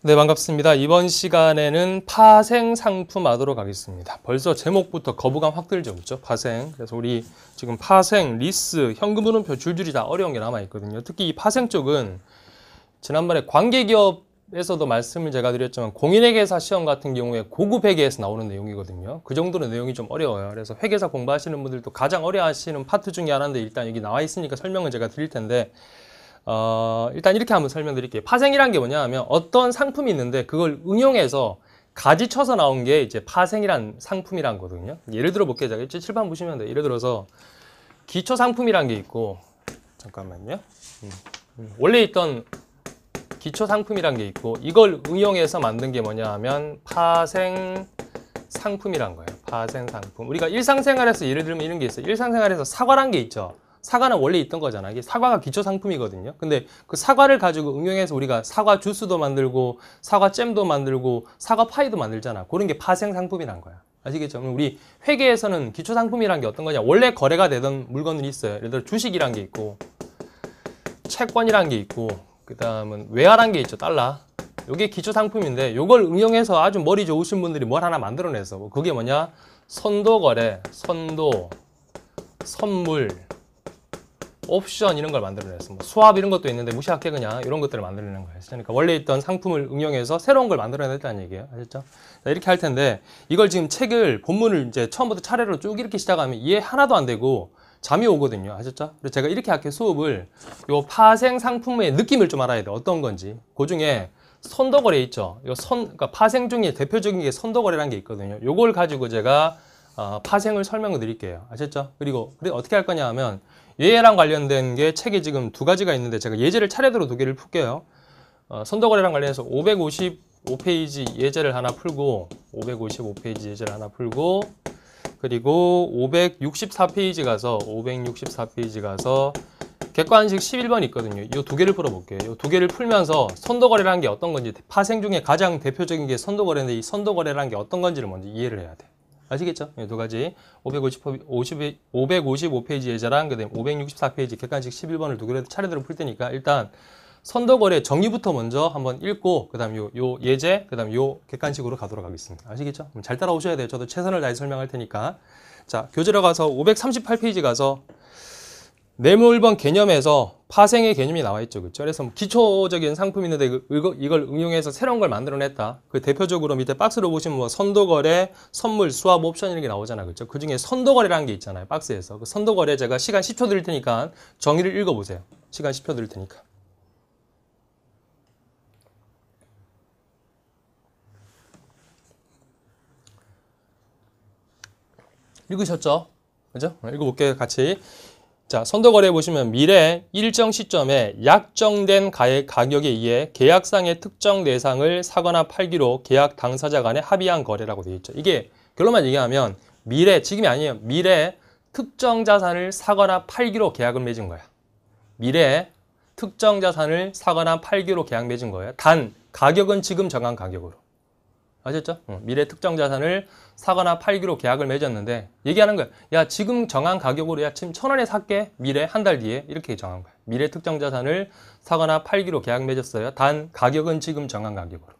네, 반갑습니다. 이번 시간에는 파생 상품 하도록 하겠습니다. 벌써 제목부터 거부감 확 들죠, 그렇죠? 파생. 그래서 우리 지금 파생, 리스, 현금흐름표 줄줄이 다 어려운 게 남아 있거든요. 특히 이 파생 쪽은 지난번에 관계기업에서도 말씀을 제가 드렸지만 공인회계사 시험 같은 경우에 고급 회계에서 나오는 내용이거든요. 그 정도는 내용이 좀 어려워요. 그래서 회계사 공부하시는 분들도 가장 어려워하시는 파트 중에 하나인데 일단 여기 나와 있으니까 설명을 제가 드릴 텐데 어, 일단 이렇게 한번 설명드릴게요. 파생이란 게 뭐냐 하면 어떤 상품이 있는데 그걸 응용해서 가지 쳐서 나온 게 이제 파생이란 상품이란 거거든요. 예를 들어 볼게요. 이제칠판 보시면 돼요. 예를 들어서 기초 상품이란 게 있고 잠깐만요. 음, 음. 원래 있던 기초 상품이란 게 있고 이걸 응용해서 만든 게 뭐냐 하면 파생 상품이란 거예요. 파생 상품. 우리가 일상생활에서 예를 들면 이런 게 있어요. 일상생활에서 사과란 게 있죠. 사과는 원래 있던 거잖아. 이게 사과가 기초 상품이거든요. 근데 그 사과를 가지고 응용해서 우리가 사과 주스도 만들고 사과 잼도 만들고 사과 파이도 만들잖아. 그런 게 파생 상품이란 거야. 아시겠죠? 우리 회계에서는 기초 상품이란 게 어떤 거냐? 원래 거래가 되던 물건들이 있어요. 예를 들어 주식이란 게 있고 채권이란 게 있고 그다음은 외화란 게 있죠. 달러. 이게 기초 상품인데 이걸 응용해서 아주 머리 좋으신 분들이 뭘 하나 만들어내서 그게 뭐냐? 선도 거래, 선도, 선물 옵션 이런 걸 만들어냈어. 뭐 수압 이런 것도 있는데 무시할게 그냥 이런 것들을 만들어내는 거예요. 그러니까 원래 있던 상품을 응용해서 새로운 걸 만들어냈다는 얘기예요. 아셨죠? 자, 이렇게 할 텐데 이걸 지금 책을 본문을 이제 처음부터 차례로 쭉 이렇게 시작하면 이해 하나도 안 되고 잠이 오거든요. 아셨죠? 그래서 제가 이렇게 할게 수업을 요 파생 상품의 느낌을 좀 알아야 돼. 어떤 건지. 그 중에 선덕거래 있죠. 요 선, 그러니까 파생 중에 대표적인 게 선덕거래라는 게 있거든요. 요걸 가지고 제가 어, 파생을 설명을 드릴게요. 아셨죠? 그리고 어떻게 할 거냐 하면 예외랑 관련된 게 책이 지금 두 가지가 있는데 제가 예제를 차례대로 두 개를 풀게요. 어, 선도거래랑 관련해서 555페이지 예제를 하나 풀고 555페이지 예제를 하나 풀고 그리고 564페이지 가서 564페이지 가서 객관식 11번 있거든요. 이 두 개를 풀어볼게요. 이 두 개를 풀면서 선도거래라는 게 어떤 건지 파생 중에 가장 대표적인 게 선도거래인데 이 선도거래라는 게 어떤 건지를 먼저 이해를 해야 돼. 아시겠죠? 예, 두 가지. 5 5 5페이지예자랑 그다음 564페이지 객관식 11번을 두 그래 차례대로 풀 테니까 일단 선덕거래 정리부터 먼저 한번 읽고 그다음 요, 요 예제 그다음 요 객관식으로 가도록 하겠습니다. 아시겠죠? 잘 따라오셔야 돼요. 저도 최선을 다해 설명할 테니까. 자, 교재로 가서 538페이지 가서 네모일번 개념에서 파생의 개념이 나와 있죠. 그렇죠? 그래서 뭐 기초적인 상품인데 그 이걸 응용해서 새로운 걸 만들어냈다. 그 대표적으로 밑에 박스로 보시면 뭐 선도거래, 선물, 수합, 옵션 이렇게 나오잖아요. 그렇죠? 그 중에 선도거래라는 게 있잖아요. 박스에서. 그 선도거래 제가 시간 10초 드릴 테니까 정의를 읽어보세요. 시간 10초 드릴 테니까. 읽으셨죠? 그죠? 읽어볼게요. 같이. 자, 선도거래 보시면 미래 일정 시점에 약정된 가격에 액가 의해 계약상의 특정 대상을 사거나 팔기로 계약 당사자 간에 합의한 거래라고 되어 있죠. 이게 결론만 얘기하면 미래, 지금이 아니에요. 미래 특정 자산을 사거나 팔기로 계약을 맺은 거야. 미래 특정 자산을 사거나 팔기로 계약 맺은 거예요. 단 가격은 지금 정한 가격으로. 아셨죠? 어, 미래 특정 자산을 사거나 팔기로 계약을 맺었는데 얘기하는 거야. 야 지금 정한 가격으로 야 지금 천 원에 살게 미래 한 달 뒤에 이렇게 정한 거야. 미래 특정 자산을 사거나 팔기로 계약 맺었어요. 단 가격은 지금 정한 가격으로.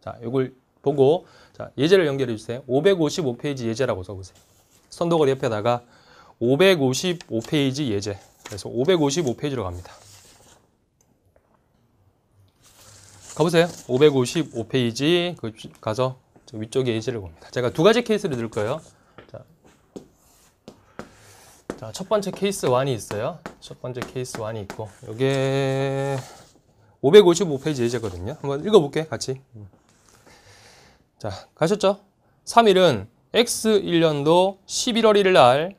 자 이걸 보고 자 예제를 연결해 주세요. 555페이지 예제라고 써보세요. 선도글 옆에다가 555페이지 예제. 그래서 555페이지로 갑니다. 가보세요. 555페이지 그 가서 위쪽에 예시를 봅니다. 제가 두 가지 케이스를 들을 거예요. 자, 첫 번째 케이스 1이 있어요. 첫 번째 케이스 1이 있고 이게 555페이지 예제거든요. 한번 읽어볼게 같이. 자, 가셨죠? 3일은 X1년도 11월 1일 날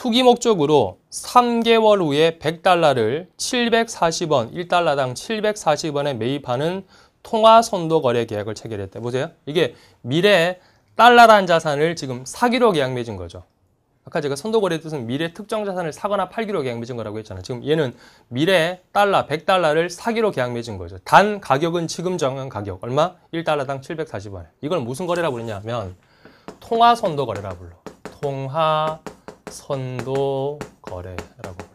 투기 목적으로 3개월 후에 100달러를 740원, 1달러당 740원에 매입하는 통화 선도 거래 계약을 체결했대. 보세요. 이게 미래에 달러란 자산을 지금 사기로 계약 맺은 거죠. 아까 제가 선도 거래 뜻은 미래 특정 자산을 사거나 팔기로 계약 맺은 거라고 했잖아요. 지금 얘는 미래에 달러, 100달러를 사기로 계약 맺은 거죠. 단 가격은 지금 정한 가격. 얼마? 1달러당 740원. 이걸 무슨 거래라고 그러냐면 통화 선도 거래라 고 불러. 통화 선도 거래라고 불러요.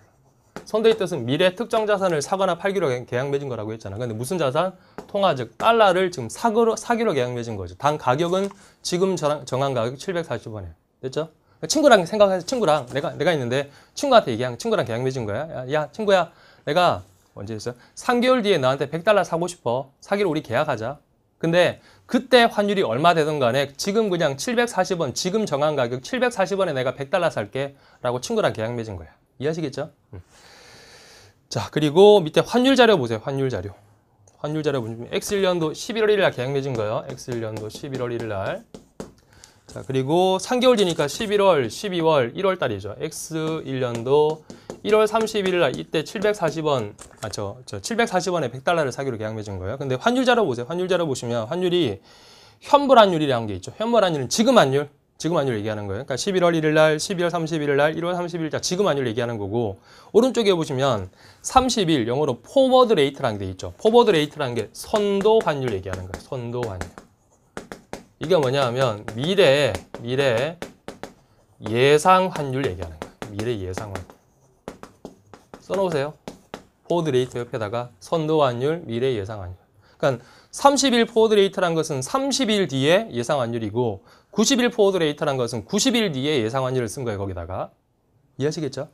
선도의 뜻은 미래 특정 자산을 사거나 팔기로 계약 맺은 거라고 했잖아. 근데 무슨 자산? 통화 즉 달러를 지금 사기로, 사기로 계약 맺은 거죠. 단 가격은 지금 정한 가격 740원에. 이요 됐죠? 친구랑 생각해서 친구랑 내가 내가 있는데 친구한테 얘기한 친구랑 계약 맺은 거야. 야, 야 친구야 내가 언제 했어 3개월 뒤에 나한테 100달러 사고 싶어. 사기로 우리 계약하자. 근데 그때 환율이 얼마 되든 간에 지금 그냥 740원 지금 정한 가격 740원에 내가 100달러 살게 라고 친구랑 계약 맺은 거야 이해하시겠죠? 자 그리고 밑에 환율 자료 보세요 환율 자료 환율 자료 보시면 X1년도 11월 1일 날 계약 맺은 거예요 X1년도 11월 1일 날자 그리고 3개월 뒤니까 11월 12월 1월 달이죠 X1년도 1월 31일 날 이때 740원 아저저 740원에 100달러를 사기로 계약 맺은 거예요. 근데 환율자로 보세요. 환율자로 보시면 환율이 현물 환율이라는 게 있죠. 현물 환율은 지금 환율, 지금 환율 얘기하는 거예요. 그러니까 11월 1일 날, 12월 31일 날, 1월 31일 자 지금 환율 얘기하는 거고 오른쪽에 보시면 30일 영어로 포워드 레이트라는 게 있죠. 포워드 레이트라는 게 선도 환율 얘기하는 거예요. 선도 환율. 이게 뭐냐하면 미래 미래 예상 환율 얘기하는 거예요. 미래 예상 환율. 써놓으세요. 포워드 레이트 옆에다가 선도환율, 미래 예상환율. 그러니까 30일 포워드 레이트란 것은 30일 뒤에 예상환율이고 90일 포워드 레이트란 것은 90일 뒤에 예상환율을 쓴 거예요. 거기다가. 이해하시겠죠?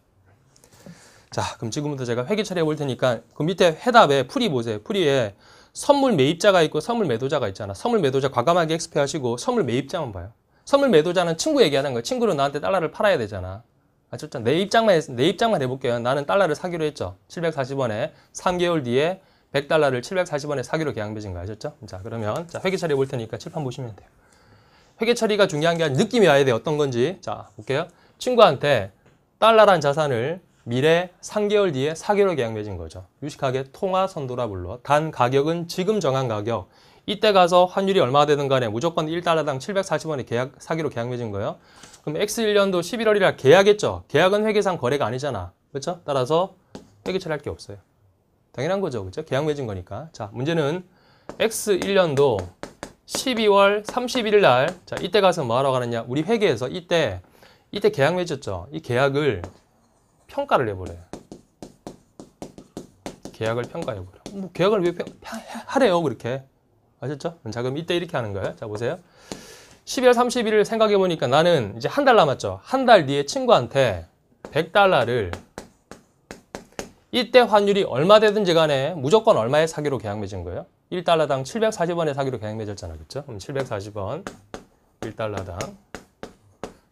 자, 그럼 지금부터 제가 회계 처리해 볼 테니까 그 밑에 해답에 풀이 보세요. 풀이에 선물 매입자가 있고 선물 매도자가 있잖아. 선물 매도자 과감하게 엑스페 하시고 선물 매입자만 봐요. 선물 매도자는 친구 얘기하는 거예요. 친구는 나한테 달러를 팔아야 되잖아. 아셨죠? 내 입장만 내 입장만 해볼게요. 나는 달러를 사기로 했죠. 740원에 3개월 뒤에 100달러를 740원에 사기로 계약 맺은 거 아셨죠? 자 그러면 자 회계 처리 해볼 테니까 칠판 보시면 돼요. 회계 처리가 중요한 게 아니라 느낌이 와야 돼요 어떤 건지 자 볼게요. 친구한테 달러란 자산을 미래 3개월 뒤에 4개월 계약 맺은 거죠. 유식하게 통화 선도라 불러. 단 가격은 지금 정한 가격. 이때 가서 환율이 얼마 되든 간에 무조건 1달러당 740원에 계약 사기로 계약 맺은 거예요. 그럼 X1년도 11월이라 계약했죠. 계약은 회계상 거래가 아니잖아. 그렇죠? 따라서 회계 처리할 게 없어요. 당연한 거죠. 그렇죠? 계약 맺은 거니까. 자, 문제는 X1년도 12월 31일 날 자, 이때 가서 뭐하러 가느냐? 우리 회계에서 이때 이때 계약 맺었죠. 이 계약을 평가를 해버려요. 계약을 평가해버려. 뭐 계약을 왜 평, 하래요 그렇게 아셨죠? 자 그럼 이때 이렇게 하는 거예요. 자 보세요. 12월 31일 생각해 보니까 나는 이제 한 달 남았죠. 한 달 뒤에 친구한테 100달러를 이때 환율이 얼마 되든지 간에 무조건 얼마에 사기로 계약 맺은 거예요. 1달러당 740원에 사기로 계약 맺었잖아. 그렇죠? 그럼 740원 1달러당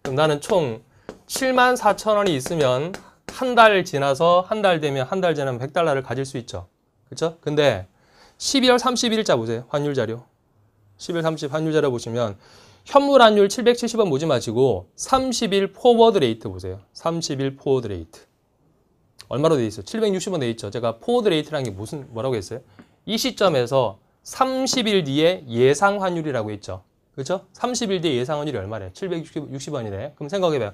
그럼 나는 총 7만 4천 원이 있으면 한 달 지나서 한 달 되면 한 달 지나면 100달러를 가질 수 있죠. 그렇죠? 근데 12월 31일자 보세요. 환율 자료. 1 2월30 환율 자료 보시면 현물 환율 770원 모지 마시고 30일 포워드 레이트 보세요. 30일 포워드 레이트. 얼마로 돼 있어요? 760원 돼 있죠. 제가 포워드 레이트라는 게 무슨 뭐라고 했어요? 이 시점에서 30일 뒤에 예상 환율이라고 했죠. 그렇죠? 30일 뒤에 예상 환율이 얼마래요? 760원이래. 그럼 생각해봐요.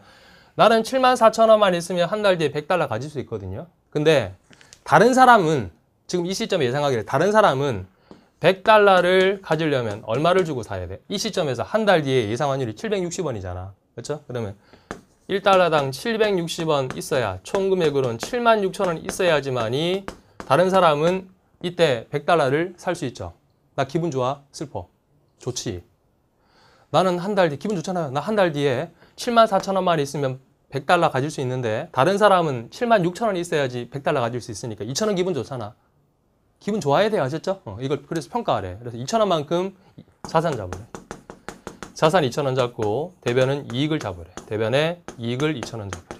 나는 74,000원만 있으면 한 달 뒤에 100달러 가질 수 있거든요. 근데 다른 사람은 지금 이 시점에 예상하기를 다른 사람은 100달러를 가지려면 얼마를 주고 사야 돼? 이 시점에서 한 달 뒤에 예상 환율이 760원이잖아. 그렇죠? 그러면 1달러당 760원 있어야 총 금액으로는 76,000원 있어야지만이 다른 사람은 이때 100달러를 살 수 있죠. 나 기분 좋아? 슬퍼? 좋지. 나는 한 달 뒤 기분 좋잖아요. 나 한 달 뒤에 74,000원만 있으면 100달러 가질 수 있는데 다른 사람은 7 6 0 0 0원 있어야지 100달러 가질 수 있으니까 2,000원 기분 좋잖아. 기분 좋아야 돼요. 아셨죠? 어, 이걸 그래서 평가하래. 그래서 2천원만큼 자산 잡으래. 자산 2천원 잡고 대변은 이익을 잡으래. 대변에 이익을 2천원 잡으래.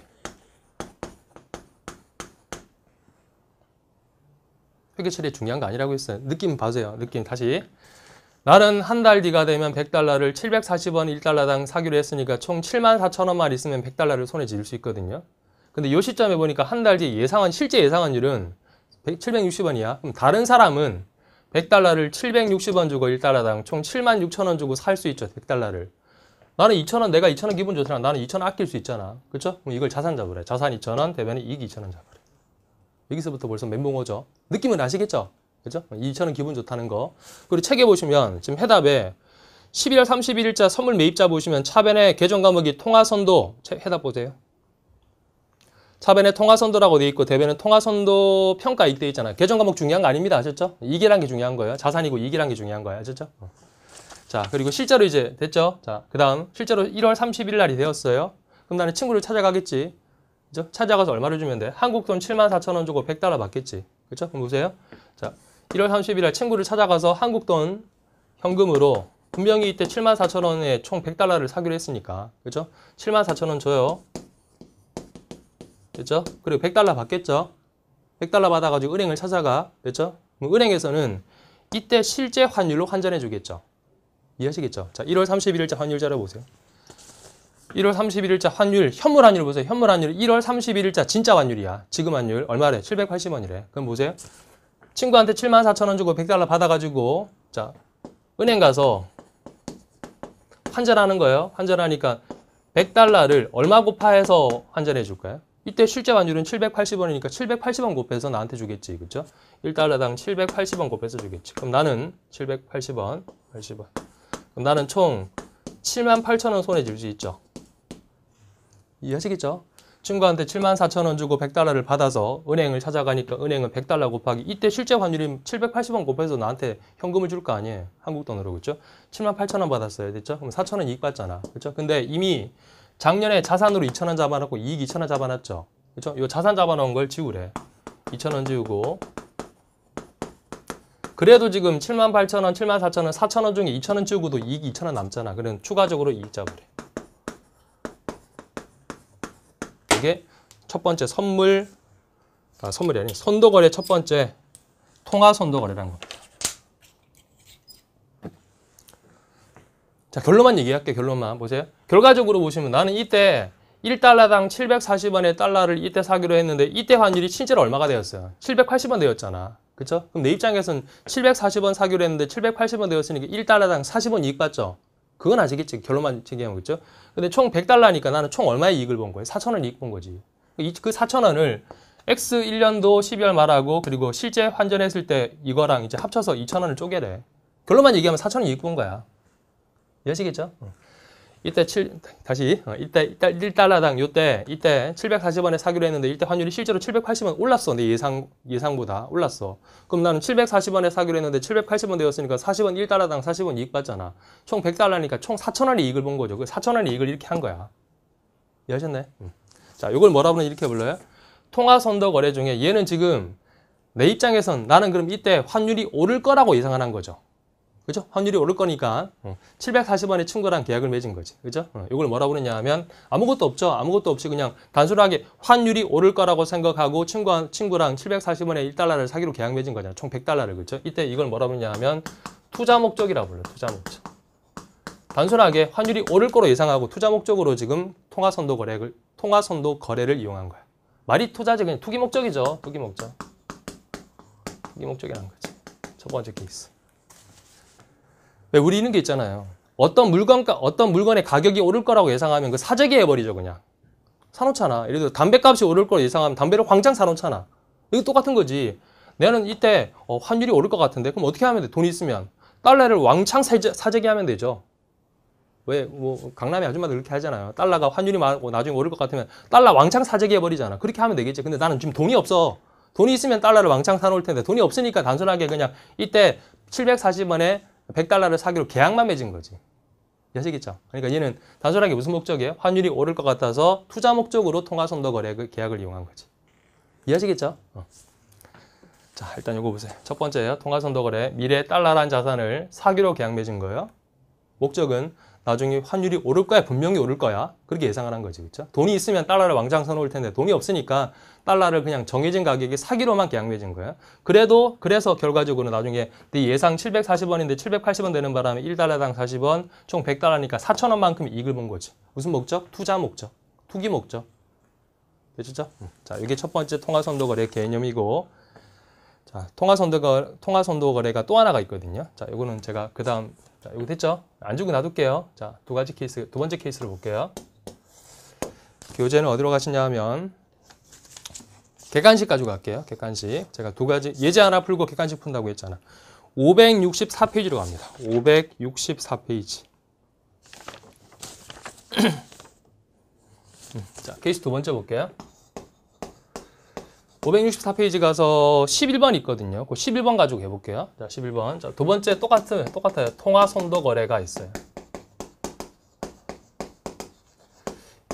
회계 처리 중요한 거 아니라고 했어요. 느낌 봐세요. 느낌 다시. 나는 한 달 뒤가 되면 100달러를 740원 1달러당 사기로 했으니까 총7 4 0 0 0 원만 있으면 100달러를 손에 쥘수 있거든요. 근데 요 시점에 보니까 한 달 뒤 예상한 실제 예상한율은 760원이야. 그럼 다른 사람은 100달러를 760원 주고 1달러당 총7 6 0 0 0원 주고 살 수 있죠. 100달러를. 나는 2 0 0 0원 내가 2 0 0 0원 기분 좋잖아. 나는 2 0 0 0원 아낄 수 있잖아. 그쵸 그럼 이걸 자산 잡으래. 자산 2 0 0 0원 대변에 이익 2 0 0 0원 잡으래. 여기서부터 벌써 멘붕 오죠. 느낌은 아시겠죠? 그죠? 2 0 0 0원 기분 좋다는 거. 그리고 책에 보시면 지금 해답에 1 1월 31일자 선물 매입자 보시면 차변에 계정 과목이 통화선도 해답 보세요. 사변에 통화선도라고 돼 있고 대변은 통화선도 평가 이익돼 있잖아. 개정 과목 중요한 거 아닙니다. 아셨죠? 이익이란 게 중요한 거예요. 자산이고 이익이란 게 중요한 거예요. 아셨죠? 어. 자, 그리고 실제로 이제 됐죠? 자, 그다음 실제로 1월 31일 날이 되었어요. 그럼 나는 친구를 찾아가겠지. 그죠? 찾아가서 얼마를 주면 돼? 한국 돈 7만 4천 원 주고 100달러 받겠지. 그렇죠? 그럼 보세요. 자, 1월 30일 날 친구를 찾아가서 한국 돈 현금으로 분명히 이때 7만 4천 원에 총 100달러를 사기로 했으니까. 그렇죠? 7만 4천 원 줘요. 됐죠? 그리고 100달러 받겠죠? 100달러 받아가지고 은행을 찾아가. 됐죠? 은행에서는 이때 실제 환율로 환전해 주겠죠. 이해하시겠죠? 자, 1월 31일자 환율자료 보세요. 1월 31일자 환율, 현물 환율 보세요. 현물 환율 1월 31일자 진짜 환율이야. 지금 환율 얼마래? 780원이래. 그럼 보세요. 친구한테 74,000원 주고 100달러 받아가지고 자 은행 가서 환전하는 거예요. 환전하니까 100달러를 얼마 곱하해서 환전해 줄까요? 이때 실제 환율은 780원이니까 780원 곱해서 나한테 주겠지. 그렇죠? 1달러당 780원 곱해서 주겠지. 그럼 나는 780원, 80원. 그럼 나는 총 78,000원 손에 줄수 있죠. 이해하시겠죠? 친구한테 74,000원 주고 100달러를 받아서 은행을 찾아가니까 은행은 100달러 곱하기 이때 실제 환율이 780원 곱해서 나한테 현금을 줄 거 아니에요. 한국 돈으로 그렇죠? 78,000원 받았어야 됐죠? 그럼 4,000원 이익 받잖아. 그렇죠? 근데 이미 작년에 자산으로 2천원 잡아놨고 이익 2천원 잡아놨죠. 그렇죠? 이 자산 잡아놓은 걸 지우래. 2천원 지우고 그래도 지금 7만 8천원, 7만 4천원, 4천원 중에 2천원 지우고도 이익 2천원 남잖아. 그럼 추가적으로 이익 잡으래. 이게 첫 번째 선물, 아, 선물이 아닌 선도거래 첫 번째 통화 선도거래라는 겁니다. 자, 결론만 얘기할게요. 결론만 보세요. 결과적으로 보시면 나는 이때 1달러당 740원의 달러를 이때 사기로 했는데 이때 환율이 실제로 얼마가 되었어요? 780원 되었잖아. 그쵸? 그럼 내 입장에선 740원 사기로 했는데 780원 되었으니까 1달러당 40원 이익 봤죠? 그건 아시겠지. 결론만 얘기하면 그죠? 근데 총 100달러니까 나는 총 얼마의 이익을 본 거예요? 4천원 이익 본 거지. 그 4천원을 X 1년도 12월 말하고 그리고 실제 환전했을 때 이거랑 이제 합쳐서 2천원을 쪼개래. 결론만 얘기하면 4천원 이익 본 거야. 여시겠죠? 이때 7 다시 어, 이때 이때 1달러당 요때 이때 740원에 사기로 했는데 이때 환율이 실제로 780원 올랐어. 내 예상 예상보다 올랐어. 그럼 나는 740원에 사기로 했는데 780원 되었으니까 40원 1달러당 40원 이익 받잖아총 100달러니까 총 4,000원의 이익을 본 거죠. 그 4,000원의 이익을 이렇게 한 거야. 이해하셨네? 음. 자, 이걸 뭐라고 이렇게 불러요? 통화 선도 거래 중에 얘는 지금 내 입장에선 나는 그럼 이때 환율이 오를 거라고 예상하는 거죠. 그죠? 환율이 오를 거니까 7 4 0원에친구랑 계약을 맺은 거지. 그죠? 어, 이걸 뭐라고 그러냐 하면 아무것도 없죠. 아무것도 없이 그냥 단순하게 환율이 오를 거라고 생각하고 친구랑, 친구랑 740원에 1달러를 사기로 계약 맺은 거잖아. 총 100달러를. 그죠? 이때 이걸 뭐라고 그러냐 하면 투자 목적이라고 불러. 요 투자 목적. 단순하게 환율이 오를 거로 예상하고 투자 목적으로 지금 통화 선도 거래를 통화 선도 거래를 이용한 거야. 말이 투자적그 투기 목적이죠. 투기 목적. 투기 목적이란 거지. 첫 번째 케이스. 왜 우리 이런 게 있잖아요. 어떤 물건 어떤 물건의 가격이 오를 거라고 예상하면 그 사재기 해버리죠 그냥. 사놓잖아. 예를 들어 담배값이 오를 걸 예상하면 담배를 광장 사놓잖아. 이거 똑같은 거지. 내는 이때 어, 환율이 오를 것 같은데 그럼 어떻게 하면 돼? 돈 있으면 달러를 왕창 사재, 사재기 하면 되죠. 왜 뭐 강남의 아줌마들 그렇게 하잖아요. 달러가 환율이 많고 뭐 나중에 오를 것 같으면 달러 왕창 사재기 해버리잖아. 그렇게 하면 되겠지. 근데 나는 지금 돈이 없어. 돈이 있으면 달러를 왕창 사놓을 텐데 돈이 없으니까 단순하게 그냥 이때 740원에 100달러를 사기로 계약만 맺은 거지. 아시겠죠? 그러니까 얘는 단순하게 무슨 목적이에요? 환율이 오를 것 같아서 투자 목적으로 통화선도 거래 그 계약을 이용한 거지. 이해하시겠죠? 어. 자, 일단 이거 보세요. 첫번째 통화선도 거래. 미래 달러란 자산을 사기로 계약 맺은 거예요. 목적은 나중에 환율이 오를 거야 분명히 오를 거야 그렇게 예상을 한 거지 그렇죠 돈이 있으면 달러를 왕창 사놓을 텐데 돈이 없으니까 달러를 그냥 정해진 가격에 사기로만 계약 맺은 거야 그래도 그래서 결과적으로 나중에 네 예상 740원인데 780원 되는 바람에 1달러당 40원 총 100달러니까 4천원만큼 이익을 본 거지 무슨 목적? 투자 목적 투기 목적 되시죠? 자 이게 첫 번째 통화선도 거래 개념이고 자, 통화선도, 거래, 통화선도 거래가 또 하나가 있거든요. 자, 요거는 제가 그 다음, 자, 요거 됐죠? 안 주고 놔둘게요. 자, 두 가지 케이스, 두 번째 케이스를 볼게요. 교재는 어디로 가시냐 하면, 객관식 가져갈게요. 객관식. 제가 두 가지, 예제 하나 풀고 객관식 푼다고 했잖아. 564페이지로 갑니다. 564페이지. 자, 케이스 두 번째 볼게요. 564페이지 가서 11번 있거든요. 그 11번 가지고 해볼게요. 자, 11번. 자, 두 번째 똑같은, 똑같아요. 통화 선도 거래가 있어요.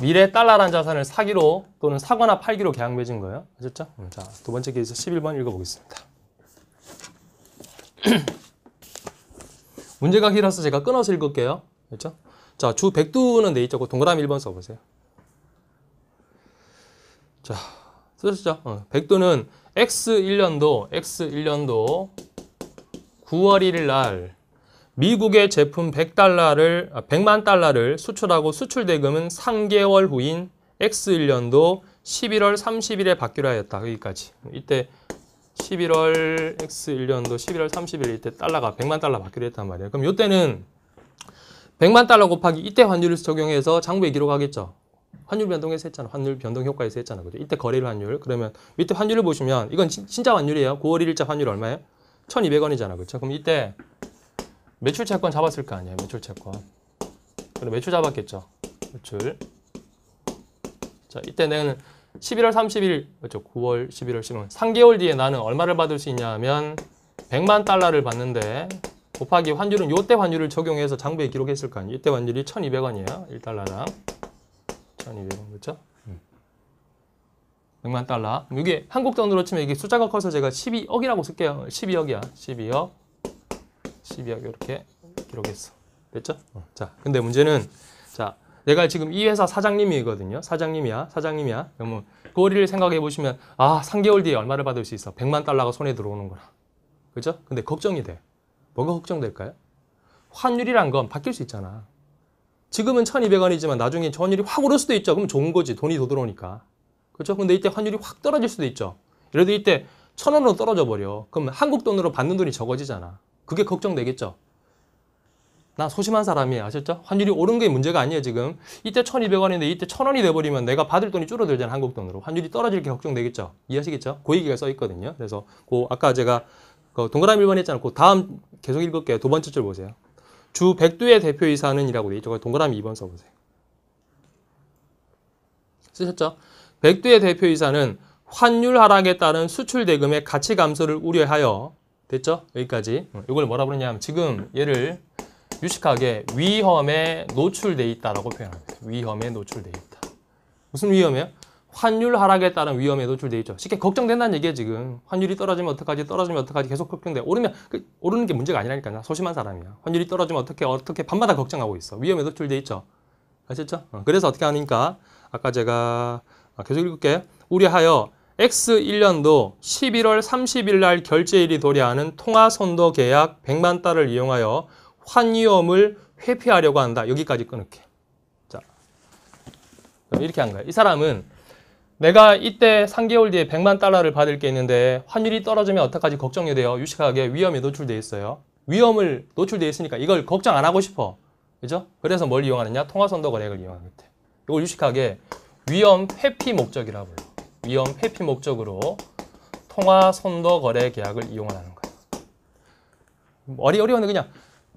미래 달러란 자산을 사기로 또는 사거나 팔기로 계약 맺은 거예요. 아셨죠? 음, 자, 두 번째 케이스 11번 읽어보겠습니다. 문제가 길어서 제가 끊어서 읽을게요. 그렇죠? 자, 주 백두는 돼 네 있죠. 동그라미 1번 써보세요. 자. 쓰시죠. 어, 백두는 X1년도, X1년도 9월 1일 날 미국의 제품 100달러를, 100만 아, 달러를 수출하고 수출 대금은 3개월 후인 X1년도 11월 30일에 받기로 하였다. 여기까지. 이때 11월 X1년도 11월 30일 이때 달러가 100만 달러 받기로 했단 말이에요. 그럼 이때는 100만 달러 곱하기 이때 환율을 적용해서 장부에 기록하겠죠. 환율 변동에서 했잖아. 환율 변동 효과에서 했잖아. 그죠? 이때 거래일 환율. 그러면 밑에 환율을 보시면 이건 진, 진짜 환율이에요. 9월 1일자 환율 얼마예요? 1,200원이잖아. 그렇죠? 그럼 이때 매출 채권 잡았을 거 아니에요. 매출 채권. 그럼 매출 잡았겠죠. 매출. 자, 이때 내는 11월 30일, 그죠 9월, 11월, 1 0월 3개월 뒤에 나는 얼마를 받을 수 있냐면 하 100만 달러를 받는데 곱하기 환율은 요때 환율을 적용해서 장부에 기록했을 거 아니에요. 이때 환율이 1,200원이에요. 1달러랑. 1,200원, 그렇죠? 음. 100만 달러. 이게 한국 돈으로 치면 이게 숫자가 커서 제가 12억이라고 쓸게요. 12억이야. 12억. 12억 이렇게 기록했어. 됐죠? 어. 자, 근데 문제는 자, 내가 지금 이 회사 사장님이거든요. 사장님이야. 사장님이야. 그러면 꼬리를 생각해 보시면 아, 3개월 뒤에 얼마를 받을 수 있어. 100만 달러가 손에 들어오는 거라. 그죠? 근데 걱정이 돼. 뭐가 걱정될까요? 환율이란 건 바뀔 수 있잖아. 지금은 1200원이지만 나중에 전율이 확 오를 수도 있죠. 그럼 좋은 거지. 돈이 더 들어오니까. 그렇죠? 근데 이때 환율이 확 떨어질 수도 있죠. 예를 들어 이때 천원으로 떨어져 버려. 그럼 한국 돈으로 받는 돈이 적어지잖아. 그게 걱정되겠죠. 나 소심한 사람이에요. 아셨죠? 환율이 오른 게 문제가 아니에요, 지금. 이때 1200원인데 이때 1000원이 돼버리면 내가 받을 돈이 줄어들잖아, 한국 돈으로. 환율이 떨어질 게 걱정되겠죠? 이해하시겠죠? 고그 얘기가 써 있거든요. 그래서, 그, 아까 제가 그 동그라미 1번 했잖아요. 그 다음 계속 읽을게요. 두 번째 줄 보세요. 주 백두의 대표이사는 이라고 돼 있죠. 동그라미 2번 써보세요. 쓰셨죠? 백두의 대표이사는 환율 하락에 따른 수출 대금의 가치 감소를 우려하여 됐죠? 여기까지. 어, 이걸 뭐라 그러냐면 지금 얘를 유식하게 위험에 노출돼 있다라고 표현합니다. 위험에 노출돼 있다. 무슨 위험이에요? 환율 하락에 따른 위험에 노출돼 있죠. 쉽게 걱정된다는 얘기예요, 지금. 환율이 떨어지면 어떡하지, 떨어지면 어떡하지, 계속 걱정돼. 오르면, 그, 오르는 게 문제가 아니라니까. 소심한 사람이야. 환율이 떨어지면 어떻게, 어떻게, 밤마다 걱정하고 있어. 위험에 노출돼 있죠. 아셨죠? 어, 그래서 어떻게 하니까, 아까 제가 아, 계속 읽을게. 요 우리하여 X1년도 11월 30일 날 결제일이 도래하는 통화선도 계약 100만 달을 이용하여 환위험을 회피하려고 한다. 여기까지 끊을게. 자, 이렇게 한거예요이 사람은 내가 이때 3개월 뒤에 100만 달러를 받을 게 있는데 환율이 떨어지면 어떡하지 걱정이 돼요. 유식하게 위험에 노출돼 있어요. 위험을 노출돼 있으니까 이걸 걱정 안 하고 싶어. 그죠? 그래서 뭘 이용하느냐? 통화선도 거래액을 이용하겠대. 이걸 유식하게 위험 회피 목적이라 불러. 위험 회피 목적으로 통화 선도 거래 계약을 이용하는 거예요. 어려운데 그냥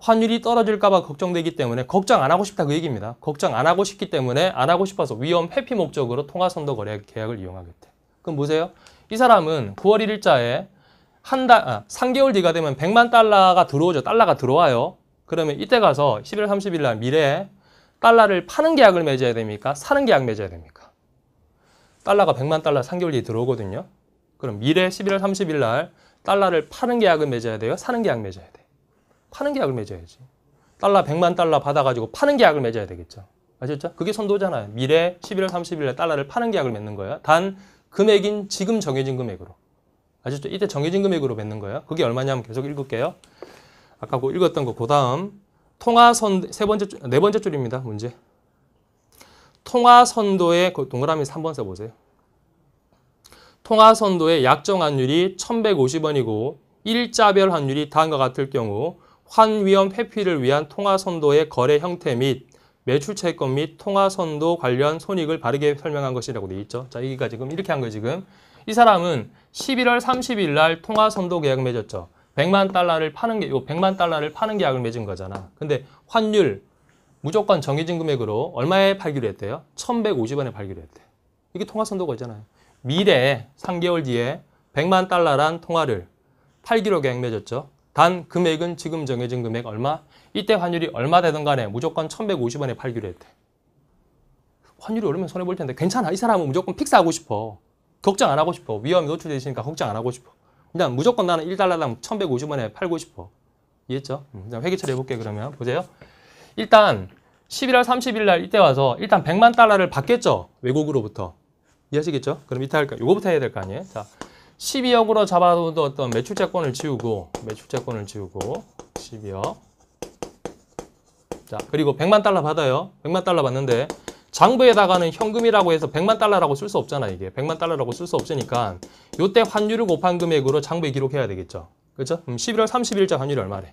환율이 떨어질까봐 걱정되기 때문에 걱정 안 하고 싶다 그 얘기입니다. 걱정 안 하고 싶기 때문에 안 하고 싶어서 위험 회피 목적으로 통화선도 거래 계약을 이용하게 돼. 그럼 보세요. 이 사람은 9월 1일자에 한 달, 아, 3개월 뒤가 되면 100만 달러가 들어오죠. 달러가 들어와요. 그러면 이때 가서 11월 30일 날 미래에 달러를 파는 계약을 맺어야 됩니까? 사는 계약 맺어야 됩니까? 달러가 100만 달러 3개월 뒤에 들어오거든요. 그럼 미래 11월 30일 날 달러를 파는 계약을 맺어야 돼요? 사는 계약 맺어야 돼요? 파는 계약을 맺어야지. 달러 100만 달러 받아가지고 파는 계약을 맺어야 되겠죠. 아셨죠? 그게 선도잖아요. 미래 11월 30일에 달러를 파는 계약을 맺는 거예요. 단 금액인 지금 정해진 금액으로. 아셨죠? 이때 정해진 금액으로 맺는 거예요. 그게 얼마냐면 계속 읽을게요. 아까 그 읽었던 거그 다음 통화선 세 번째 줄, 네 번째 줄입니다. 문제. 통화선도의 그 동그라미 3번 써보세요. 통화선도의 약정 환율이 1150원이고 일자별 환율이 다음과 같을 경우 환위험 회피를 위한 통화선도의 거래 형태 및 매출 채권 및 통화선도 관련 손익을 바르게 설명한 것이라고 돼 있죠. 자, 여기가 지금 이렇게 한 거예요, 지금. 이 사람은 11월 30일 날 통화선도 계약 맺었죠. 100만 달러를 파는 게, 요 100만 달러를 파는 계약을 맺은 거잖아. 근데 환율, 무조건 정해진 금액으로 얼마에 팔기로 했대요? 1150원에 팔기로 했대. 이게 통화선도거잖아요 미래에 3개월 뒤에 100만 달러란 통화를 팔기로 계약 맺었죠. 단 금액은 지금 정해진 금액 얼마? 이때 환율이 얼마 되든 간에 무조건 1150원에 팔기로 했대. 환율이 오르면 손해볼 텐데 괜찮아. 이 사람은 무조건 픽스하고 싶어. 걱정 안 하고 싶어. 위험이 노출되시니까 걱정 안 하고 싶어. 그냥 무조건 나는 1달러당 1150원에 팔고 싶어. 이해했죠? 그냥 음, 회계 처리해볼게 그러면. 보세요. 일단 11월 30일 날 이때 와서 일단 100만 달러를 받겠죠? 외국으로부터. 이해하시겠죠? 그럼 이때 할까? 요거부터 해야 될 거 아니에요? 자, 12억으로 잡아도 어떤 매출자권을 지우고 매출자권을 지우고 12억 자 그리고 100만 달러 받아요 100만 달러 받는데 장부에다가는 현금이라고 해서 100만 달러라고 쓸 수 없잖아 이게 100만 달러라고 쓸 수 없으니까 요때 환율을 곱한 금액으로 장부에 기록해야 되겠죠 그렇죠? 음, 11월 30일자 환율이 얼마래?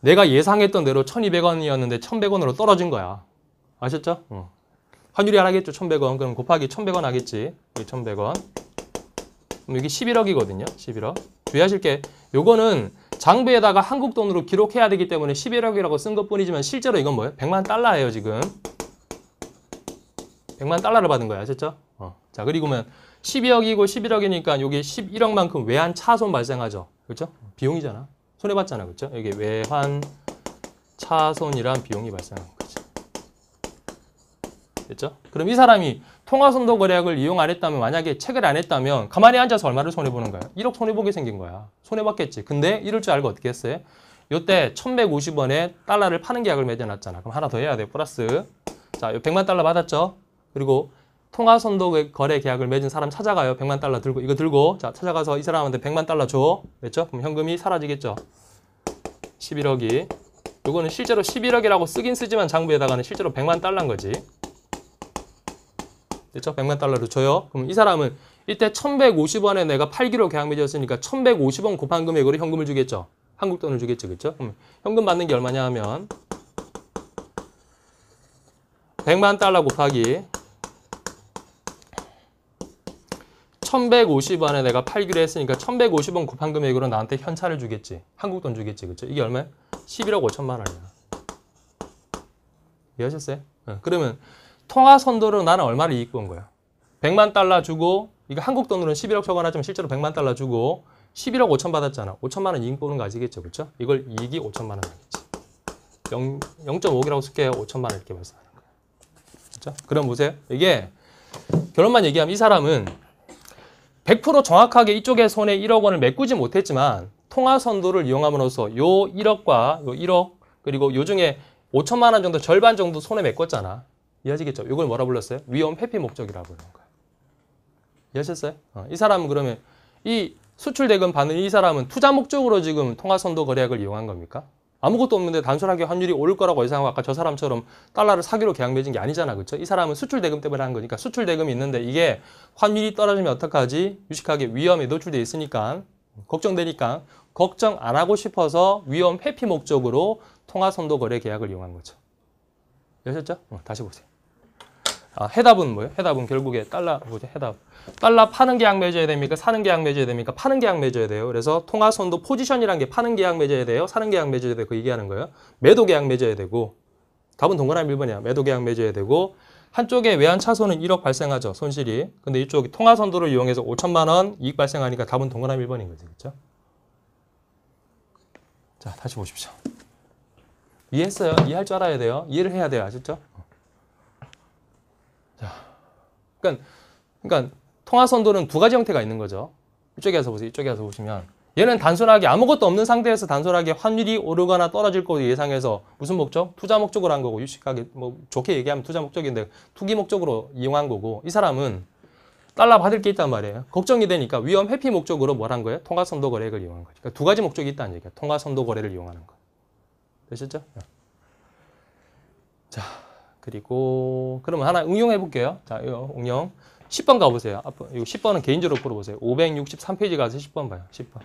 내가 예상했던 대로 1200원이었는데 1100원으로 떨어진 거야 아셨죠? 음. 환율이 하나겠죠 1100원 그럼 곱하기 1100원 하겠지 1100원 여기 11억이거든요. 11억. 주의하실 게 요거는 장부에다가 한국 돈으로 기록해야 되기 때문에 11억이라고 쓴 것뿐이지만 실제로 이건 뭐예요? 100만 달러예요, 지금. 100만 달러를 받은 거야, 아셨죠? 어. 자, 그리고면 12억이고 11억이니까 여기 11억만큼 외환 차손 발생하죠. 그렇죠? 비용이잖아. 손해 봤잖아. 그렇죠? 이게 외환 차손이란 비용이 발생하는 거지. 됐죠? 그럼 이 사람이 통화선도 거래액을 이용 안 했다면 만약에 책을 안 했다면 가만히 앉아서 얼마를 손해보는 거야? 1억 손해보게 생긴 거야. 손해봤겠지. 근데 이럴 줄 알고 어떻게 했어요? 이때 1150원에 달러를 파는 계약을 맺어놨잖아. 그럼 하나 더 해야 돼. 플러스 자, 100만 달러 받았죠? 그리고 통화선도 거래 계약을 맺은 사람 찾아가요. 100만 달러 들고 이거 들고 자 찾아가서 이 사람한테 100만 달러 줘. 그 됐죠? 그럼 현금이 사라지겠죠. 11억이 이거는 실제로 11억이라고 쓰긴 쓰지만 장부에다가는 실제로 100만 달러인 거지. 됐죠? 100만 달러를 줘요. 그럼 이 사람은 이때 1150원에 내가 팔기로 계약 맺었으니까 1150원 곱한 금액으로 현금을 주겠죠. 한국 돈을 주겠죠. 그렇죠? 그럼 현금 받는 게 얼마냐 하면 100만 달러 곱하기 1150원에 내가 팔기로 했으니까 1150원 곱한 금액으로 나한테 현찰을 주겠지. 한국 돈 주겠지. 그렇죠? 이게 얼마야? 11억 5천만 원이야. 이해하셨어요? 어, 그러면 통화 선도로 나는 얼마를 이익 본 거야? 100만 달러 주고 이거 한국 돈으로는 11억 적어놨지만 실제로 100만 달러 주고 11억 5천 받았잖아. 5천만 원 이익 보는 거 아시겠죠? 그렇죠? 이걸 이익이 5천만 원 아니겠지. 0.5이라고 억 쓸게요. 5천만 원 이렇게 말씀하는 거야. 그렇죠? 그럼 보세요. 이게 결론만 얘기하면 이 사람은 100% 정확하게 이쪽에 손에 1억 원을 메꾸지 못했지만 통화 선도를 이용함으로써 요 1억과 요 1억 그리고 요 중에 5천만 원 정도 절반 정도 손에 메꿨잖아. 이해하시겠죠? 이걸 뭐라 불렀어요? 위험 회피 목적이라 고 그런 거예요. 이해하셨어요? 어, 이 사람은 그러면 이 수출 대금 받는 이 사람은 투자 목적으로 지금 통화선도 거래액을 이용한 겁니까? 아무것도 없는데 단순하게 환율이 오를 거라고 예상하고 아까 저 사람처럼 달러를 사기로 계약 맺은 게 아니잖아. 그렇죠? 이 사람은 수출 대금 때문에 한 거니까 수출 대금이 있는데 이게 환율이 떨어지면 어떡하지? 유식하게 위험에 노출돼 있으니까 걱정되니까 걱정 안 하고 싶어서 위험 회피 목적으로 통화선도 거래 계약을 이용한 거죠. 여셨죠? 어, 다시 보세요. 아, 해답은 뭐예요? 해답은 결국에 달러 뭐죠? 해답. 달러 파는 계약 맺어야 됩니까? 사는 계약 맺어야 됩니까? 파는 계약 맺어야 돼요. 그래서 통화선도 포지션이란 게 파는 계약 맺어야 돼요. 사는 계약 맺어야 돼 되고 그 얘기하는 거예요. 매도 계약 맺어야 되고 답은 동그라미 1번이야. 매도 계약 맺어야 되고 한쪽에 외환 차손은 1억 발생하죠. 손실이. 근데 이쪽이 통화선도를 이용해서 5천만 원 이익 발생하니까 답은 동그라미 1번인 거죠. 그렇죠? 자, 다시 보십시오. 이해했어요? 이해할 줄 알아야 돼요. 이해를 해야 돼요. 아셨죠? 그러니까, 그러니까 통화선도는 두 가지 형태가 있는 거죠. 이쪽에 와서 보세요. 이쪽에 와서 보시면 얘는 단순하게 아무것도 없는 상태에서 단순하게 환율이 오르거나 떨어질 거로 예상해서 무슨 목적? 투자 목적으로 한 거고 유식하게 뭐 좋게 얘기하면 투자 목적인데 투기 목적으로 이용한 거고 이 사람은 달러 받을 게 있단 말이에요. 걱정이 되니까 위험 회피 목적으로 뭘한 거예요? 통화 선도 거래액을 이용한 거죠. 그러니까 두 가지 목적이 있다는 얘기예요. 통화 선도 거래를 이용하는 거. 되셨죠? 네. 자. 그리고 그러면 하나 응용해 볼게요. 자, 이거 응용. 10번 가보세요. 이거 10번은 개인적으로 풀어보세요. 563페이지 가서 10번 봐요. 10번.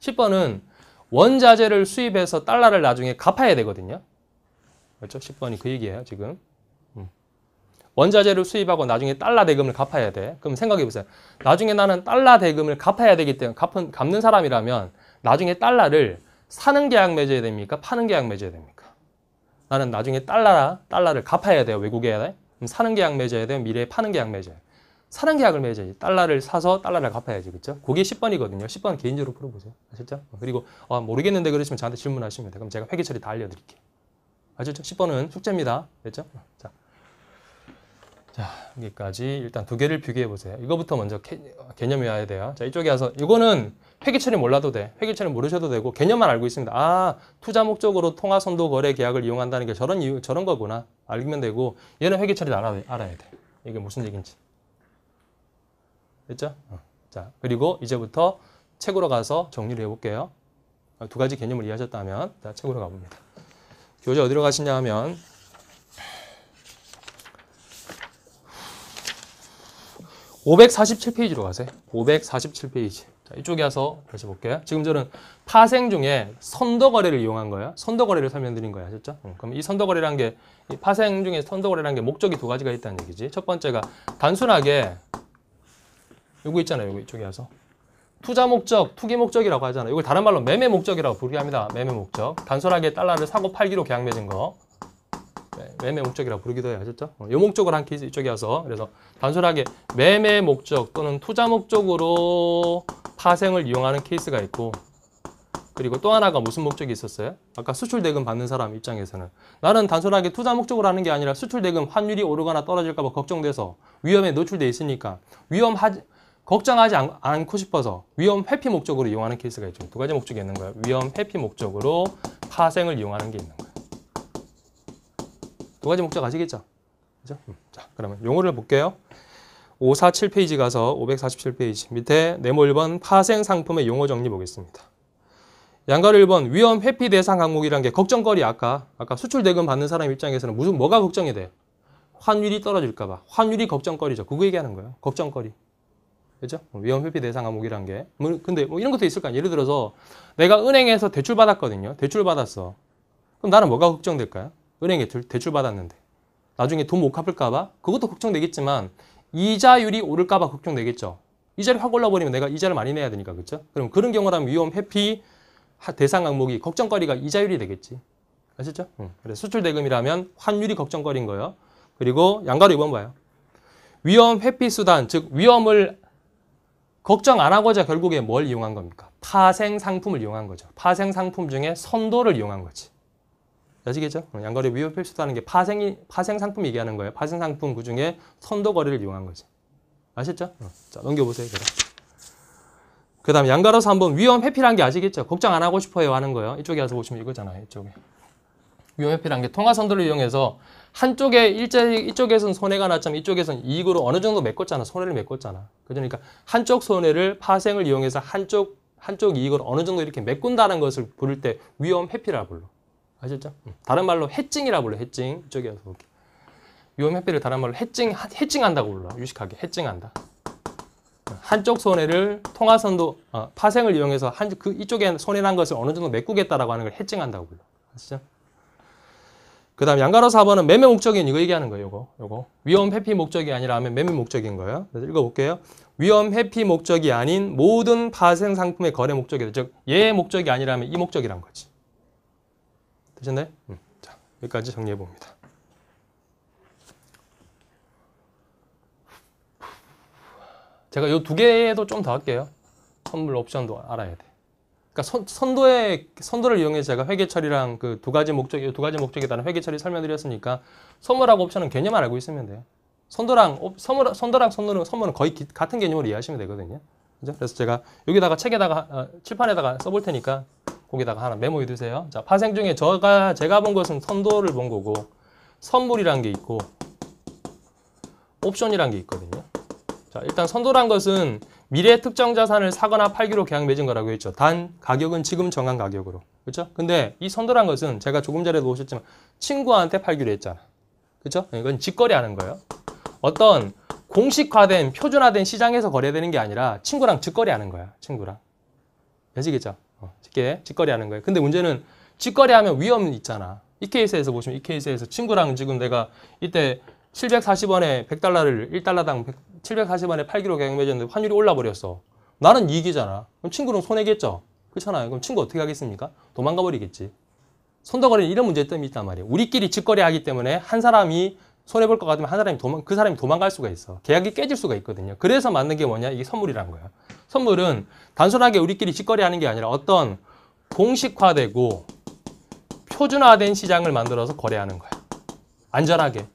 10번은 원자재를 수입해서 달러를 나중에 갚아야 되거든요. 그렇죠? 10번이 그 얘기예요, 지금. 음. 원자재를 수입하고 나중에 달러 대금을 갚아야 돼. 그럼 생각해 보세요. 나중에 나는 달러 대금을 갚아야 되기 때문에 갚은, 갚는 사람이라면 나중에 달러를 사는 계약 맺어야 됩니까? 파는 계약 맺어야 됩니까? 나는 나중에 달러라 달러를 갚아야 돼요 외국에 사는 계약 맺어야 돼요 미래에 파는 계약 맺어요 사는 계약을 맺어야지 달러를 사서 달러를 갚아야지 그죠 그게 10번이거든요 10번 개인적으로 풀어보세요 아셨죠 그리고 아, 모르겠는데 그러시면 저한테 질문하시면 돼요 그럼 제가 회계 처리 다 알려드릴게요 아셨죠 10번은 숙제입니다 됐죠 자. 자, 여기까지 일단 두 개를 비교해 보세요. 이거부터 먼저 개, 개념이 와야 돼요. 자, 이쪽에 와서 이거는 회계처리 몰라도 돼. 회계처리 모르셔도 되고 개념만 알고 있습니다. 아, 투자 목적으로 통화 선도 거래 계약을 이용한다는 게 저런 이유 저런 거구나. 알면 되고 얘는 회계처리 알아, 알아야 돼. 이게 무슨 얘기인지. 됐죠? 어. 자, 그리고 이제부터 책으로 가서 정리를 해 볼게요. 두 가지 개념을 이해하셨다면 자, 책으로 가 봅니다. 교재 어디로 가시냐 하면 5 4 7 페이지로 가세요. 5 4 7 페이지 자, 이쪽에 와서 다시 볼게요. 지금 저는 파생 중에 선도거래를 이용한 거예요 선도거래를 설명드린 거야. 아셨죠? 응. 음. 그럼 이 선도거래란 게, 이 파생 중에 선도거래란 게 목적이 두 가지가 있다는 얘기지. 첫 번째가 단순하게 요거 있잖아요. 요거 이쪽에 와서. 투자 목적, 투기 목적이라고 하잖아요. 이걸 다른 말로 매매 목적이라고 부르게 합니다. 매매 목적. 단순하게 달러를 사고 팔기로 계약 맺은 거. 네, 매매 목적이라 고 부르기도 해요. 아셨죠? 어, 요 목적을 한 케이스 이쪽에 와서 그래서 단순하게 매매 목적 또는 투자 목적으로 파생을 이용하는 케이스가 있고 그리고 또 하나가 무슨 목적이 있었어요? 아까 수출 대금 받는 사람 입장에서는 나는 단순하게 투자 목적으로 하는 게 아니라 수출 대금 환율이 오르거나 떨어질까 봐 걱정돼서 위험에 노출돼 있으니까 위험하지 걱정하지 않, 고 싶어서 위험 회피 목적으로 이용하는 케이스가 있죠. 두 가지 목적이 있는 거예요. 위험 회피 목적으로 파생을 이용하는 게 있는 거예요. 두 가지 목적 아시겠죠? 그죠? 자, 그러면 용어를 볼게요. 547페이지 가서 547페이지 밑에 네모 1번 파생 상품의 용어 정리 보겠습니다. 양가로 1번 위험 회피 대상 항목이란 게 걱정거리 아까 아까 수출 대금 받는 사람 입장에서는 무슨 뭐가 걱정이 돼요? 환율이 떨어질까 봐. 환율이 걱정거리죠. 그거 얘기하는 거예요. 걱정거리. 그죠? 위험 회피 대상 항목이란 게. 뭐, 근데 뭐 이런 것도 있을 거 아니에요. 예를 들어서 내가 은행에서 대출 받았거든요. 대출 받았어. 그럼 나는 뭐가 걱정될까요? 은행에 대출받았는데 나중에 돈 못 갚을까봐 그것도 걱정되겠지만 이자율이 오를까봐 걱정되겠죠. 이자를 확 올라버리면 내가 이자를 많이 내야 되니까 그렇죠? 그럼 그런 경우라면 위험 회피 대상 항목이 걱정거리가 이자율이 되겠지. 아시죠? 응. 그래서 수출 대금이라면 환율이 걱정거리인 거예요. 그리고 양가로 이번 봐요. 위험 회피 수단 즉 위험을 걱정 안 하고자 결국에 뭘 이용한 겁니까? 파생 상품을 이용한 거죠. 파생 상품 중에 선도를 이용한 거지. 아시겠죠? 양거리 위협 필수라는 게 파생이 파생 상품 얘기하는 거예요. 파생 상품 그 중에 선도 거래를 이용한 거지. 아셨죠? 어, 자 넘겨보세요. 그럼. 그다음 양가로서 한번 위험 회피란 게 아시겠죠? 걱정 안 하고 싶어요 하는 거예요. 이쪽에 와서 보시면 이거잖아요. 이쪽에 위험 회피란 게 통화 선도를 이용해서 한쪽에 일제 이쪽에선 손해가 났지만 이쪽에선 이익으로 어느 정도 메꿨잖아. 손해를 메꿨잖아. 그러니까 한쪽 손해를 파생을 이용해서 한쪽 한쪽 이익을 어느 정도 이렇게 메꾼다는 것을 부를 때 위험 회피라 불러. 아셨죠? 음. 다른 말로 해칭이라 고 불러요. 해칭. 이쪽에 서 볼게요. 위험 회피를 다른 말로 해칭, 해칭한다고 불러. 요 유식하게 해칭한다. 한쪽 손해를 통화선도 어, 파생을 이용해서 한, 그 이쪽에 손해난 것을 어느 정도 메꾸겠다라고 하는 걸 해칭한다고 불러. 요 아시죠? 그 다음 양가로 4번은 매매 목적인 이거 얘기하는 거예요. 이거, 이거. 위험 회피 목적이 아니라 하면 매매 목적인 거예요. 그래서 읽어볼게요. 위험 회피 목적이 아닌 모든 파생 상품의 거래 목적이다. 즉, 얘의 예 목적이 아니라면 이 목적이란 거지. 되셨나요? 음. 자, 여기까지 정리해 봅니다. 제가 요두 개도 좀 더 할게요. 선물 옵션도 알아야 돼. 그러니까 선, 선도의 선도를 이용해 제가 회계 처리랑 그 두 가지 목적이 두 가지 목적에 따른 회계 처리 설명드렸으니까 선물하고 옵션은 개념 알고 있으면 돼요. 선도랑 선물, 선도랑 선물은 선물은 거의 기, 같은 개념으로 이해하시면 되거든요. 그죠? 그래서 제가 여기다가 책에다가 어, 칠판에다가 써 볼 테니까 거기다가 하나 메모해 두세요. 자, 파생 중에 저가 제가 본 것은 선도를 본 거고 선물이란 게 있고 옵션이란 게 있거든요. 자, 일단 선도란 것은 미래 특정 자산을 사거나 팔기로 계약 맺은 거라고 했죠. 단 가격은 지금 정한 가격으로. 그렇죠? 근데 이 선도란 것은 제가 조금 전에 놓으셨지만 친구한테 팔기로 했잖아. 그렇죠? 이건 직거래하는 거예요. 어떤 공식화된 표준화된 시장에서 거래되는 게 아니라 친구랑 직거래하는 거야. 친구랑. 되시겠죠? 쉽게 어, 직거래하는 거예요. 근데 문제는 직거래하면 위험 있잖아. 이 케이스에서 보시면 이 케이스에서 친구랑 지금 내가 이때 740원에 100달러를 1달러당 100, 740원에 팔기로 경매했는데 환율이 올라 버렸어. 나는 이익이잖아. 그럼 친구는 손해겠죠. 그렇잖아요. 그럼 친구 어떻게 하겠습니까? 도망가 버리겠지. 손덕거리는 이런 문제점이 있단 말이에요. 우리끼리 직거래하기 때문에 한 사람이 손해 볼 것 같으면 한 사람이 도망 그 사람이 도망갈 수가 있어. 계약이 깨질 수가 있거든요. 그래서 맞는 게 뭐냐? 이게 선물이란 거예요. 선물은 단순하게 우리끼리 직거래 하는 게 아니라 어떤 공식화되고 표준화된 시장을 만들어서 거래하는 거예요. 안전하게.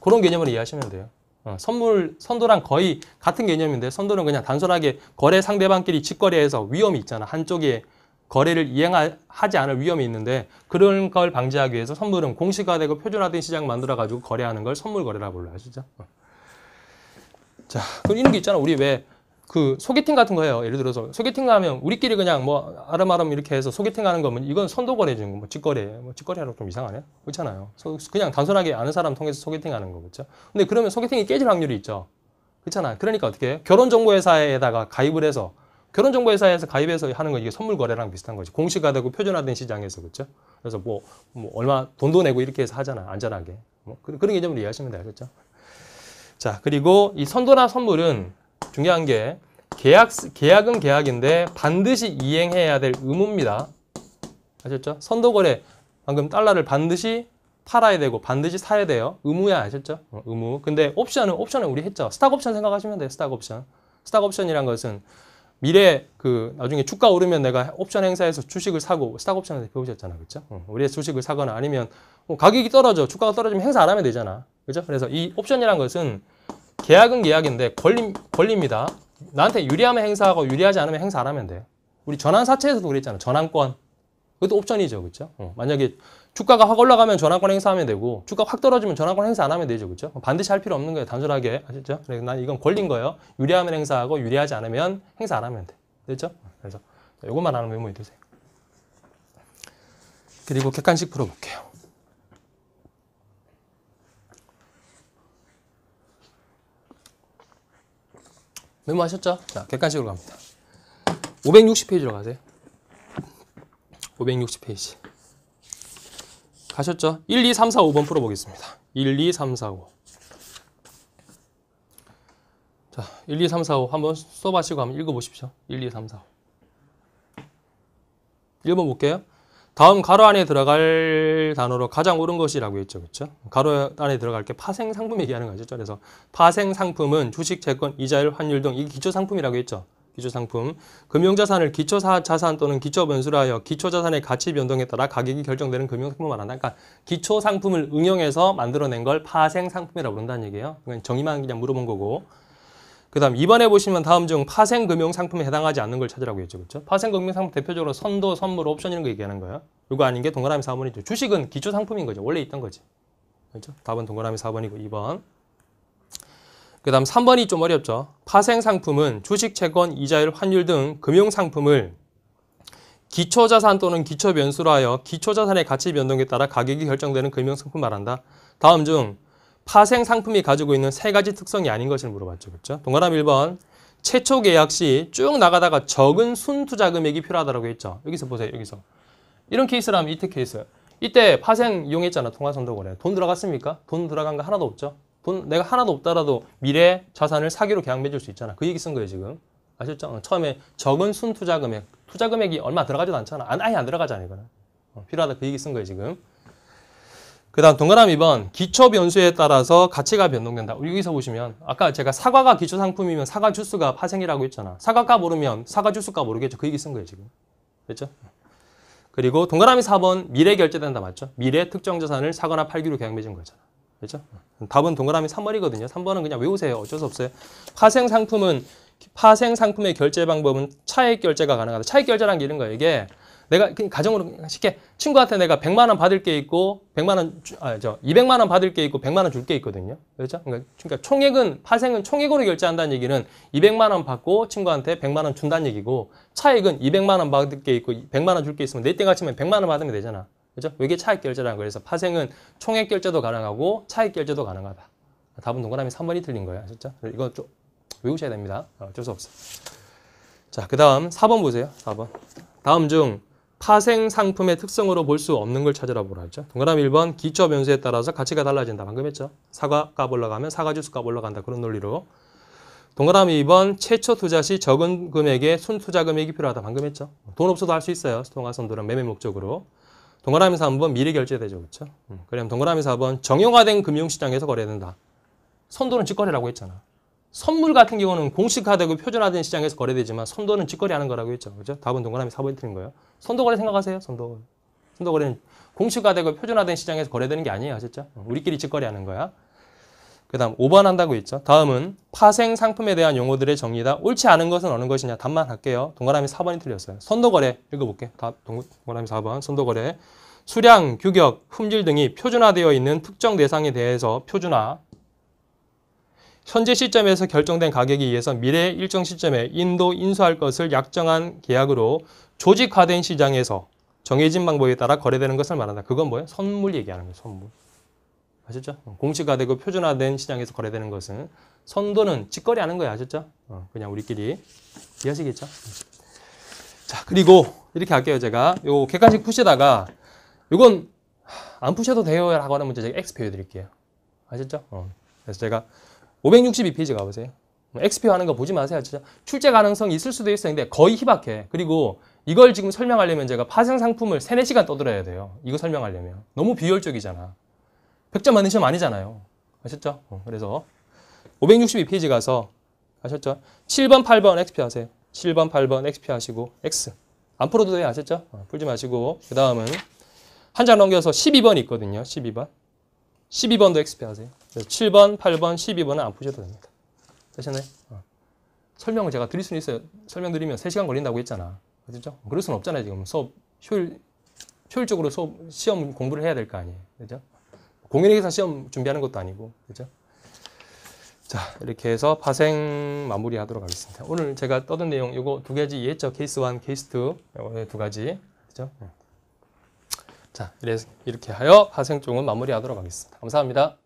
그런 개념으로 이해하시면 돼요. 어, 선물, 선도랑 거의 같은 개념인데 선도는 그냥 단순하게 거래 상대방끼리 직거래해서 위험이 있잖아. 한쪽에 거래를 이행하지 않을 위험이 있는데 그런 걸 방지하기 위해서 선물은 공식화되고 표준화된 시장 만들어가지고 거래하는 걸 선물 거래라 불러요. 아시 어. 자, 그럼 이런 게 있잖아. 우리 왜그 소개팅 같은 거예요. 예를 들어서 소개팅 가면 우리끼리 그냥 뭐 아름아름 이렇게 해서 소개팅 하는 거면 이건 선도거래 중뭐 직거래예요. 뭐 직거래라고 뭐 좀 이상하네. 그렇잖아요. 그냥 단순하게 아는 사람 통해서 소개팅 하는 거그렇죠 근데 그러면 소개팅이 깨질 확률이 있죠. 그렇잖아. 그러니까 어떻게 해요? 결혼정보회사에다가 가입을 해서 결혼정보회사에서 가입해서 하는 거 이게 선물 거래랑 비슷한 거지. 공시가되고 표준화된 시장에서 그렇죠. 그래서 뭐, 뭐 얼마 돈도 내고 이렇게 해서 하잖아. 안전하게. 뭐 그, 그런 개념으로 이해하시면 되겠죠. 그렇죠? 자 그리고 이 선도나 선물은 중요한 게 계약, 계약은 계약인데 반드시 이행해야 될 의무입니다. 아셨죠? 선도거래, 방금 달러를 반드시 팔아야 되고 반드시 사야 돼요. 의무야, 아셨죠? 어, 의무. 근데 옵션은, 옵션은 우리 했죠. 스탁 옵션 생각하시면 돼요, 스탁 옵션. 스탁 옵션이란 것은 미래 그 나중에 주가 오르면 내가 옵션 행사에서 주식을 사고 스탁 옵션을서 배우셨잖아, 그렇죠? 어, 우리의 주식을 사거나 아니면 뭐 가격이 떨어져, 주가가 떨어지면 행사 안 하면 되잖아, 그렇죠? 그래서 이 옵션이란 것은 계약은 계약인데 권리, 권리입니다. 나한테 유리하면 행사하고 유리하지 않으면 행사 안 하면 돼. 우리 전환 사채에서도 그랬잖아. 전환권. 그것도 옵션이죠. 그렇죠? 어, 만약에 주가가 확 올라가면 전환권 행사하면 되고 주가 확 떨어지면 전환권 행사 안 하면 되죠. 그렇죠? 반드시 할 필요 없는 거예요. 단순하게. 아셨죠 그래서 난 이건 걸린 거예요. 유리하면 행사하고 유리하지 않으면 행사 안 하면 돼. 됐죠? 그래서 이것만 하는 메모해 두세요. 그리고 객관식 풀어볼게요. 메모하셨죠? 자, 객관식으로 갑니다. 560페이지로 가세요. 560페이지. 가셨죠? 1, 2, 3, 4, 5번 풀어보겠습니다. 1, 2, 3, 4, 5. 자, 1, 2, 3, 4, 5 한번 써봐시고 한번 읽어보십시오. 1, 2, 3, 4, 5. 1번 볼게요. 다음 가로 안에 들어갈 단어로 가장 오른 것이라고 했죠. 그렇죠? 가로 안에 들어갈 게 파생 상품 얘기하는 거죠. 그래서 파생 상품은 주식, 채권, 이자율, 환율 등 이 기초 상품이라고 했죠. 기초 상품. 금융 자산을 기초 자산 또는 기초 변수로 하여 기초 자산의 가치 변동에 따라 가격이 결정되는 금융 상품을 말한다. 그러니까 기초 상품을 응용해서 만들어낸 걸 파생 상품이라고 부른다는 얘기예요. 그러니까 정의만 그냥 물어본 거고. 그 다음 2번에 보시면 다음 중 파생금융상품에 해당하지 않는 걸 찾으라고 했죠. 그렇죠? 파생금융상품 대표적으로 선도, 선물, 옵션 이런 거 얘기하는 거예요. 이거 아닌 게 동그라미 4번이죠. 주식은 기초상품인 거죠. 원래 있던 거지. 그렇죠? 답은 동그라미 4번이고 2번. 그 다음 3번이 좀 어렵죠. 파생상품은 주식, 채권, 이자율, 환율 등 금융상품을 기초자산 또는 기초변수로 하여 기초자산의 가치 변동에 따라 가격이 결정되는 금융상품 말한다. 다음 중 파생 상품이 가지고 있는 세 가지 특성이 아닌 것을 물어봤죠. 그렇죠? 동그라미 1번 최초 계약 시 쭉 나가다가 적은 순투 자금액이 필요하다고 했죠. 여기서 보세요. 여기서. 이런 케이스라면 이때 케이스. 이때 파생 이용했잖아. 통화선도거래. 돈 들어갔습니까? 돈 들어간 거 하나도 없죠. 돈 내가 하나도 없더라도 미래 자산을 사기로 계약 맺을 수 있잖아. 그 얘기 쓴 거예요. 지금. 아셨죠? 어, 처음에 적은 순투자금액. 투자금액이 얼마 들어가지도 않잖아. 아, 안, 아예 안들어가지않아요 이거는. 어, 필요하다. 그 얘기 쓴 거예요. 지금. 그 다음 동그라미 2번 기초 변수에 따라서 가치가 변동된다. 여기서 보시면 아까 제가 사과가 기초 상품이면 사과 주스가 파생이라고 했잖아. 사과가모르면 사과 주스가모르겠죠그 얘기 쓴 거예요 지금. 됐죠? 그리고 동그라미 4번 미래 결제된다 맞죠? 미래 특정 자산을 사거나 팔기로 계약 맺은 거잖아. 그렇죠? 답은 동그라미 3번이거든요. 3번은 그냥 외우세요. 어쩔 수 없어요. 파생 상품은 파생 상품의 결제 방법은 차액 결제가 가능하다. 차액 결제란 게 이런 거예요. 이게 내가 그 가정으로 쉽게 친구한테 내가 100만 원 받을 게 있고 100만 원, 아, 저 200만 원 받을 게 있고 100만 원 줄 게 있거든요. 그렇죠? 그러니까, 그러니까, 총액은 파생은 총액으로 결제한다는 얘기는 200만 원 받고 친구한테 100만 원 준다는 얘기고 차액은 200만 원 받을 게 있고 100만 원 줄 게 있으면 내때 같으면 100만 원 받으면 되잖아. 그렇죠? 이게 차액 결제라는 거예요. 그래서 파생은 총액 결제도 가능하고 차액 결제도 가능하다. 답은 동그라미 3번이 틀린 거예요. 아셨죠? 그렇죠? 이거 좀 외우셔야 됩니다. 어, 어쩔 수 없어. 자, 그 다음 4번 보세요. 4번. 다음 중 파생 상품의 특성으로 볼 수 없는 걸 찾으라 보라 했죠. 동그라미 1번 기초 변수에 따라서 가치가 달라진다. 방금 했죠. 사과값 올라가면 사과주스값 올라간다. 그런 논리로. 동그라미 2번 최초 투자 시 적은 금액에 순투자 금액이 필요하다. 방금 했죠. 돈 없어도 할 수 있어요. 통화선도랑 매매 목적으로. 동그라미 3번 미리 결제되죠. 그렇죠? 그럼 동그라미 4번 정형화된 금융시장에서 거래된다. 선도는 직거래라고 했잖아. 선물 같은 경우는 공식화되고 표준화된 시장에서 거래되지만 선도는 직거래하는 거라고 했죠. 그죠? 답은 동그라미 4번이 틀린 거예요. 선도 거래 생각하세요. 선도. 선도 거래는 공식화되고 표준화된 시장에서 거래되는 게 아니에요. 아셨죠? 어, 우리끼리 직거래하는 거야. 그 다음 5번 한다고 했죠. 다음은 파생 상품에 대한 용어들의 정리다. 옳지 않은 것은 어느 것이냐. 답만 할게요. 동그라미 4번이 틀렸어요. 선도 거래 읽어볼게. 답 동그라미 4번 선도 거래. 수량, 규격, 품질 등이 표준화되어 있는 특정 대상에 대해서 표준화, 현재 시점에서 결정된 가격에 의해서 미래 일정 시점에 인도 인수할 것을 약정한 계약으로 조직화된 시장에서 정해진 방법에 따라 거래되는 것을 말한다. 그건 뭐예요? 선물 얘기하는 거예요. 선물. 아셨죠? 공시가되고 표준화된 시장에서 거래되는 것은 선도는 직거래하는 거예요. 아셨죠? 어, 그냥 우리끼리 이해하시겠죠? 자 그리고 이렇게 할게요. 제가 요 객관식 푸시다가 이건안 푸셔도 돼요라고 하는 문제 제가 X 표해 드릴게요. 아셨죠? 어. 그래서 제가 562페이지 가보세요. 뭐 XP 하는 거 보지 마세요. 진짜 출제 가능성이 있을 수도 있었는데 거의 희박해. 그리고 이걸 지금 설명하려면 제가 파생 상품을 3, 4시간 떠들어야 돼요. 이거 설명하려면. 너무 비효율적이잖아. 100점 맞는 시험 아니잖아요. 아셨죠? 어, 그래서 562페이지 가서 아셨죠? 7번, 8번 XP 하세요. 7번, 8번 XP 하시고 X. 안 풀어도 돼요. 아셨죠? 어, 풀지 마시고 그 다음은 한 장 넘겨서 12번 있거든요. 12번. 12번도 XP 하세요. 그래서 7번, 8번, 12번은 안 푸셔도 됩니다. 되셨나요? 어. 설명을 제가 드릴 수는 있어요. 설명드리면 3시간 걸린다고 했잖아. 그죠? 그럴 수는 없잖아요. 지금 수업 효율, 효율적으로 수업, 시험 공부를 해야 될 거 아니에요. 그죠? 공인의 계산 시험 준비하는 것도 아니고. 그죠? 자, 이렇게 해서 파생 마무리 하도록 하겠습니다. 오늘 제가 떠든 내용, 이거 두 가지, 이해했죠? 케이스 1, 케이스 2, 요두 가지. 그죠? 음. 자, 이렇게 하여 파생종은 마무리하도록 하겠습니다. 감사합니다.